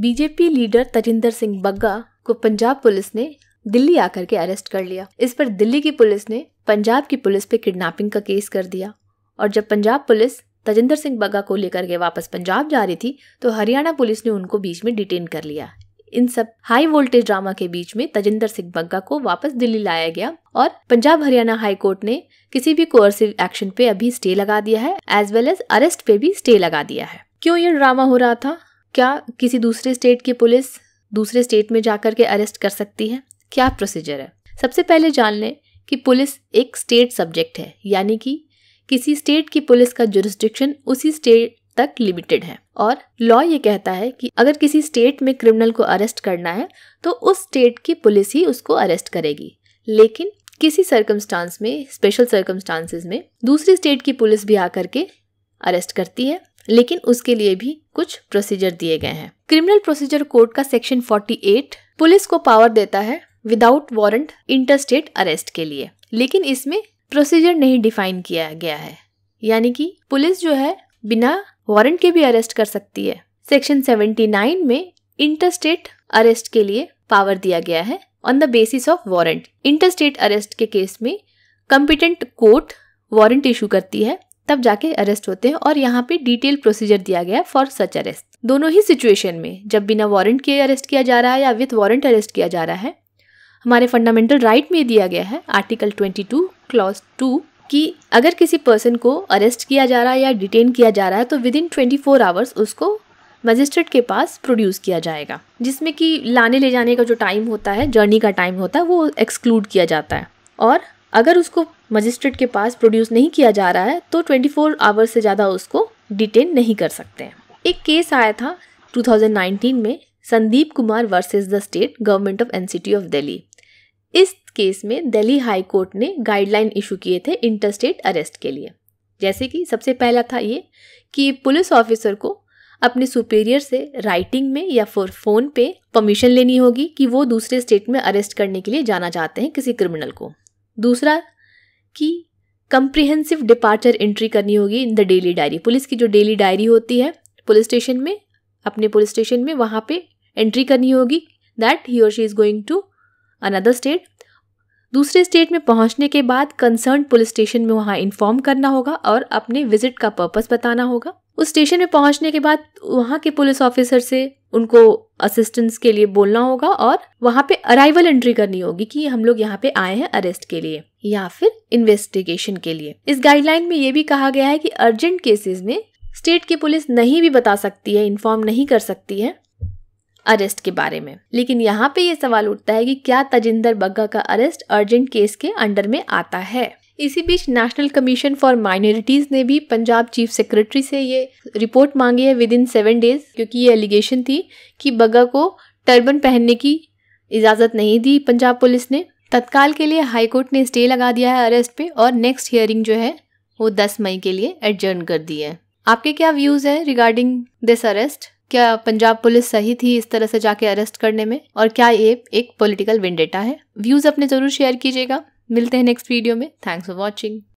BJP leader Tajinder Singh Bagga को Punjab police ने दिल्ली आकर के अरेस्ट कर लिया इस पर दिल्ली की पुलिस ने पंजाब की पुलिस पे किडनैपिंग का केस कर दिया और जब पंजाब पुलिस तजिंदर सिंह बग्गा को लेकर के वापस पंजाब जा रही थी तो हरियाणा पुलिस ने उनको बीच में डिटेन कर लिया इन सब हाई वोल्टेज ड्रामा के बीच में तजिंदर सिंह बग्गा को वापस दिल्ली लाया गया और पंजाब हरियाणा हाई कोर्ट ने किसी भी कोर्सिव एक्शन पे अभी स्टे लगा दिया है एज वेल एज अरेस्ट पे भी स्टे लगा दिया है क्यों ये ड्रामा हो रहा था क्या किसी दूसरे स्टेट की पुलिस दूसरे स्टेट में जाकर के अरेस्ट कर सकती है क्या प्रोसीजर है सबसे पहले जान लें कि पुलिस एक स्टेट सब्जेक्ट है यानी कि किसी स्टेट की पुलिस का जुरिस्टिक्शन उसी स्टेट तक लिमिटेड है और लॉ ये कहता है कि अगर किसी स्टेट में क्रिमिनल को अरेस्ट करना है तो उस स्टेट की पुलिस ही उसको अरेस्ट करेगी लेकिन किसी सर्कमस्टांस में स्पेशल सर्कमस्टांसिस में दूसरी स्टेट की पुलिस भी आकर के अरेस्ट करती है लेकिन उसके लिए भी कुछ प्रोसीजर दिए गए हैं क्रिमिनल प्रोसीजर कोड का सेक्शन 48 पुलिस को पावर देता है विदाउट वारंट इंटरस्टेट अरेस्ट के लिए लेकिन इसमें प्रोसीजर नहीं डिफाइन किया गया है यानी कि पुलिस जो है बिना वारंट के भी अरेस्ट कर सकती है सेक्शन 79 में इंटरस्टेट अरेस्ट के लिए पावर दिया गया है on the basis of warrant interstate arrest के केस में कंपिटेंट कोर्ट वारंट इशू करती है तब जाके अरेस्ट होते हैं और यहाँ पे डिटेल प्रोसीजर दिया गया फॉर सच अरेस्ट दोनों ही सिचुएशन में जब बिना वारंट के अरेस्ट किया जा रहा है या विथ वारंट अरेस्ट किया जा रहा है हमारे फंडामेंटल राइट right में दिया गया है आर्टिकल 22 क्लॉज 2 कि अगर किसी पर्सन को अरेस्ट किया जा रहा है या डिटेन किया जा रहा है तो within twenty four hours उसको मजिस्ट्रेट के पास प्रोड्यूस किया जाएगा जिसमें कि लाने ले जाने का जो टाइम होता है जर्नी का टाइम होता है वो एक्सक्लूड किया जाता है और अगर उसको मजिस्ट्रेट के पास प्रोड्यूस नहीं किया जा रहा है तो 24 फोर आवर्स से ज़्यादा उसको डिटेन नहीं कर सकते हैं एक केस आया था 2019 में Sandeep Kumar versus the state government of NCT of Delhi इस केस में दिल्ली हाई कोर्ट ने गाइडलाइन इशू किए थे इंटर स्टेट अरेस्ट के लिए जैसे कि सबसे पहला था ये कि पुलिस ऑफिसर को अपने सुपीरियर से राइटिंग में या फिर फ़ोन पे परमिशन लेनी होगी कि वो दूसरे स्टेट में अरेस्ट करने के लिए जाना चाहते हैं किसी क्रिमिनल को दूसरा कि कंप्रिहेंसिव डिपार्चर एंट्री करनी होगी in the daily diary police की जो डेली डायरी होती है पुलिस स्टेशन में अपने पुलिस स्टेशन में वहाँ पे एंट्री करनी होगी दैट ही और she is going to another state दूसरे स्टेट में पहुंचने के बाद कंसर्न पुलिस स्टेशन में वहाँ इन्फॉर्म करना होगा और अपने विजिट का पर्पस बताना होगा उस स्टेशन में पहुँचने के बाद वहाँ के पुलिस ऑफिसर से उनको असिस्टेंस के लिए बोलना होगा और वहाँ पे अराइवल एंट्री करनी होगी कि हम लोग यहाँ पे आए हैं अरेस्ट के लिए या फिर इन्वेस्टिगेशन के लिए इस गाइडलाइन में ये भी कहा गया है कि अर्जेंट केसेस में स्टेट की पुलिस नहीं भी बता सकती है इन्फॉर्म नहीं कर सकती है अरेस्ट के बारे में लेकिन यहाँ पे ये सवाल उठता है कि क्या तजिंदर बग्गा का अरेस्ट अर्जेंट केस के अंडर में आता है इसी बीच नेशनल कमीशन फॉर माइनॉरिटीज ने भी पंजाब चीफ सेक्रेटरी से ये रिपोर्ट मांगी है विद इन सेवन डेज क्योंकि ये एलिगेशन थी कि बग्गा को टर्बन पहनने की इजाज़त नहीं दी पंजाब पुलिस ने तत्काल के लिए हाईकोर्ट ने स्टे लगा दिया है अरेस्ट पे और नेक्स्ट हियरिंग जो है वो दस मई के लिए एडजर्न कर दी है आपके क्या व्यूज है रिगार्डिंग दिस अरेस्ट क्या पंजाब पुलिस सही थी इस तरह से जाके अरेस्ट करने में और क्या ये एक पॉलिटिकल विंडेटा है व्यूज अपने जरूर शेयर कीजिएगा मिलते हैं नेक्स्ट वीडियो में थैंक्स फॉर वॉचिंग